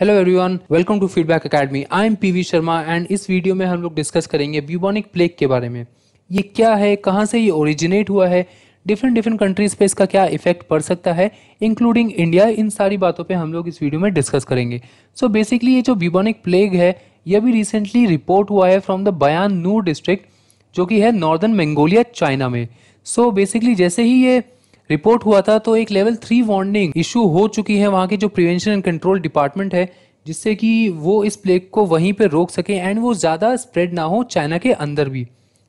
Hello everyone welcome to feedback academy I am PV Sharma and इस video में हम लोग डिस्कस करेंगे ब्यूबॉनिक प्लेग के बारे में ये क्या है कहाँ से ये ओरिजिनेट हुआ है डिफरेंट डिफरेंट कंट्रीज पे इसका क्या इफेक्ट पड़ सकता है इंक्लूडिंग इंडिया इन सारी बातों पे हम लोग इस वीडियो में डिस्कस करेंगे सो so बेसिकली ये जो ब्यूबॉनिक प्लेग है यह भी रिसेंटली रिपोर्ट हुआ है फ्रॉम द बयान नू डिस्ट्रिक्ट जो कि है नॉर्दर्न मंगोलिया चाइना में सो so बेसिकली जैसे ही ये रिपोर्ट हुआ था तो एक लेवल थ्री वार्निंग इशू हो चुकी है वहाँ के जो प्रिवेंशन एंड कंट्रोल डिपार्टमेंट है जिससे कि वो इस प्लेग को वहीं पे रोक सके एंड वो ज़्यादा स्प्रेड ना हो चाइना के अंदर भी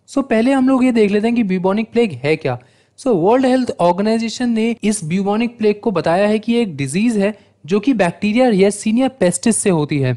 सो so, पहले हम लोग ये देख लेते हैं कि ब्यूबॉनिक प्लेग है क्या सो वर्ल्ड हेल्थ ऑर्गेनाइजेशन ने इस ब्यूबॉनिक प्लेग को बताया है कि एक डिजीज़ है जो कि बैक्टीरिया या सीनियर पेस्टिस से होती है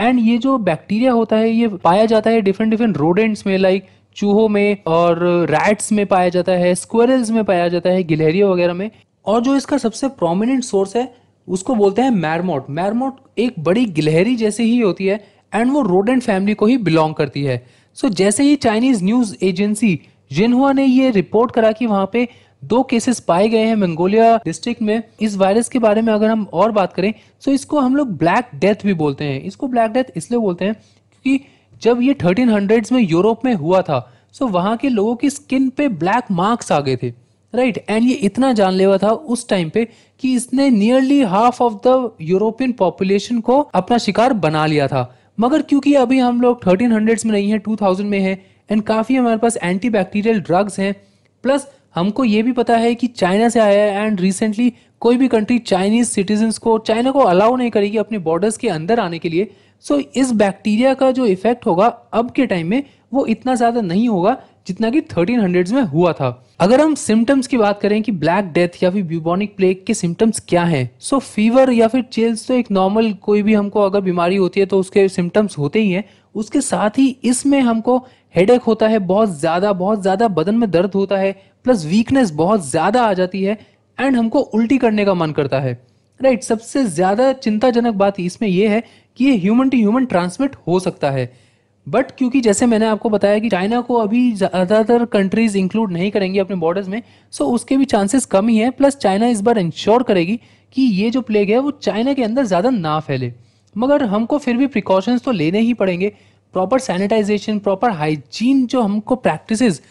एंड ये जो बैक्टीरिया होता है ये पाया जाता है डिफरेंट डिफरेंट रोडेंट्स में लाइक चूहों में और रैट्स में पाया जाता है स्क्वेरल्स में पाया जाता है गिलहरिया वगैरह में और जो इसका सबसे प्रोमिनेंट सोर्स है उसको बोलते हैं मैरमोट मैरमोट एक बड़ी गिलहरी जैसी ही होती है एंड वो रोडेंट फैमिली को ही बिलोंग करती है सो so, जैसे ही चाइनीज न्यूज़ एजेंसी जिनहुआ ने ये रिपोर्ट करा कि वहां पे दो केसेस पाए गए हैं मंगोलिया डिस्ट्रिक्ट में इस वायरस के बारे में अगर हम और बात करें तो इसको हम लोग ब्लैक डेथ भी बोलते हैं इसको ब्लैक डेथ इसलिए बोलते हैं क्योंकि जब ये थर्टीन हंड्रेड्स में यूरोप में हुआ था सो वहाँ के लोगों की स्किन पे ब्लैक मार्क्स आ गए थे राइट right? एंड ये इतना जानलेवा था उस टाइम पे कि इसने nearly half of the European population को अपना शिकार बना लिया था मगर क्योंकि अभी हम लोग थर्टीन हंड्रेड्स में नहीं है टू थाउजेंड में है एंड काफ़ी हमारे पास एंटी बैक्टीरियल ड्रग्स हैं प्लस हमको ये भी पता है कि चाइना से आया है एंड रिसेंटली कोई भी कंट्री चाइनीज सिटीजन्स को चाइना को अलाउ नहीं करेगी अपने बॉर्डर्स के अंदर आने के लिए सो so, इस बैक्टीरिया का जो इफेक्ट होगा अब के टाइम में वो इतना ज्यादा नहीं होगा जितना कि थर्टीन हंड्रेड में हुआ था अगर हम सिम्टम्स की बात करें कि ब्लैक डेथ या फिर ब्यूबोनिक प्लेग के सिम्टम्स क्या हैं सो फीवर या फिर चेल्स तो एक नॉर्मल कोई भी हमको अगर बीमारी होती है तो उसके सिम्टम्स होते ही हैं उसके साथ ही इसमें हमको हेड होता है बहुत ज़्यादा बहुत ज़्यादा बदन में दर्द होता है प्लस वीकनेस बहुत ज़्यादा आ जाती है एंड हमको उल्टी करने का मन करता है राइट सबसे ज़्यादा चिंताजनक बात इसमें यह है कि ये ह्यूमन टू ह्यूमन ट्रांसमिट हो सकता है बट क्योंकि जैसे मैंने आपको बताया कि चाइना को अभी ज़्यादातर कंट्रीज इंक्लूड नहीं करेंगी अपने बॉर्डर्स में सो उसके भी चांसेस कम ही है प्लस चाइना इस बार इंश्योर करेगी कि ये जो प्लेग है वो चाइना के अंदर ज़्यादा ना फैले मगर हमको फिर भी प्रिकॉशंस तो लेने ही पड़ेंगे प्रॉपर सैनिटाइजेशन प्रॉपर हाइजीन जो हमको प्रैक्टिसेस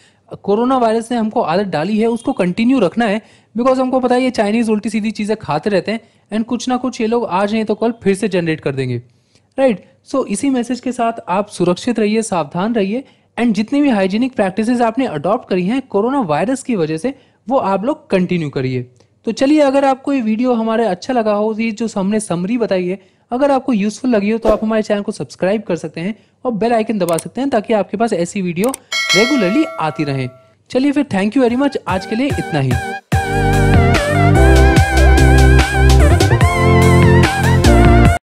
कोरोना वायरस ने हमको आदत डाली है उसको कंटिन्यू रखना है बिकॉज हमको पता है ये चाइनीज़ उल्टी सीधी चीज़ें खाते रहते हैं एंड कुछ ना कुछ ये लोग आज नहीं तो कल फिर से जनरेट कर देंगे राइट right? सो so, इसी मैसेज के साथ आप सुरक्षित रहिए सावधान रहिए एंड जितनी भी हाइजीनिक प्रैक्टिसेस आपने अडॉप्ट करी हैं कोरोना वायरस की वजह से वो आप लोग कंटिन्यू करिए तो चलिए अगर आपको ये वीडियो हमारे अच्छा लगा हो ये जो हमने समरी बताई है अगर आपको यूजफुल लगी हो तो आप हमारे चैनल को सब्सक्राइब कर सकते हैं और बेल आइकन दबा सकते हैं ताकि आपके पास ऐसी वीडियो रेगुलरली आती रहे चलिए फिर थैंक यू वेरी मच आज के लिए इतना ही